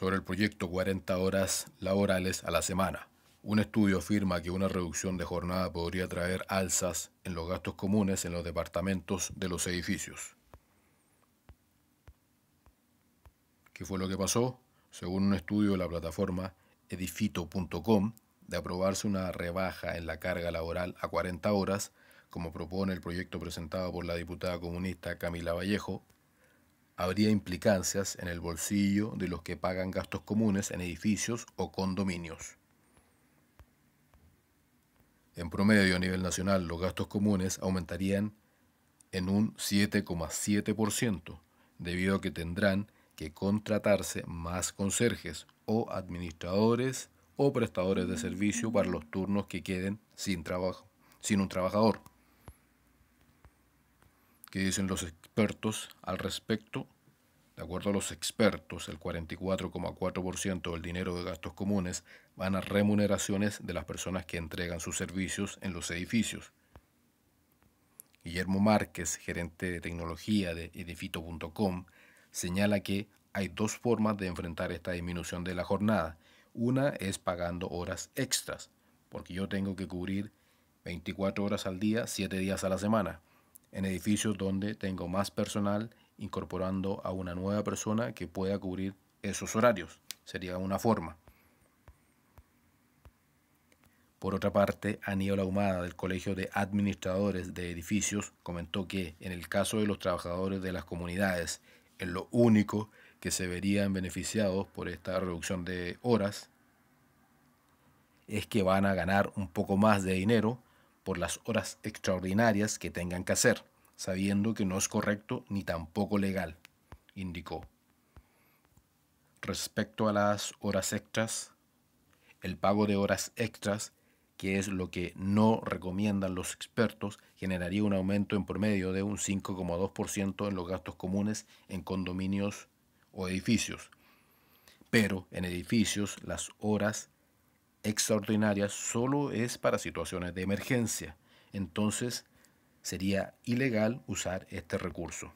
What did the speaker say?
sobre el proyecto 40 horas laborales a la semana. Un estudio afirma que una reducción de jornada podría traer alzas en los gastos comunes en los departamentos de los edificios. ¿Qué fue lo que pasó? Según un estudio de la plataforma edifito.com, de aprobarse una rebaja en la carga laboral a 40 horas, como propone el proyecto presentado por la diputada comunista Camila Vallejo, habría implicancias en el bolsillo de los que pagan gastos comunes en edificios o condominios. En promedio a nivel nacional, los gastos comunes aumentarían en un 7,7% debido a que tendrán que contratarse más conserjes o administradores o prestadores de servicio para los turnos que queden sin trabajo, sin un trabajador. ¿Qué dicen los expertos al respecto? De acuerdo a los expertos, el 44,4% del dinero de gastos comunes van a remuneraciones de las personas que entregan sus servicios en los edificios. Guillermo Márquez, gerente de tecnología de edifito.com, señala que hay dos formas de enfrentar esta disminución de la jornada. Una es pagando horas extras, porque yo tengo que cubrir 24 horas al día, 7 días a la semana en edificios donde tengo más personal, incorporando a una nueva persona que pueda cubrir esos horarios. Sería una forma. Por otra parte, Aníbal Ahumada del Colegio de Administradores de Edificios comentó que en el caso de los trabajadores de las comunidades, lo único que se verían beneficiados por esta reducción de horas es que van a ganar un poco más de dinero por las horas extraordinarias que tengan que hacer, sabiendo que no es correcto ni tampoco legal, indicó. Respecto a las horas extras, el pago de horas extras, que es lo que no recomiendan los expertos, generaría un aumento en promedio de un 5,2% en los gastos comunes en condominios o edificios. Pero en edificios las horas extraordinaria solo es para situaciones de emergencia. Entonces, sería ilegal usar este recurso.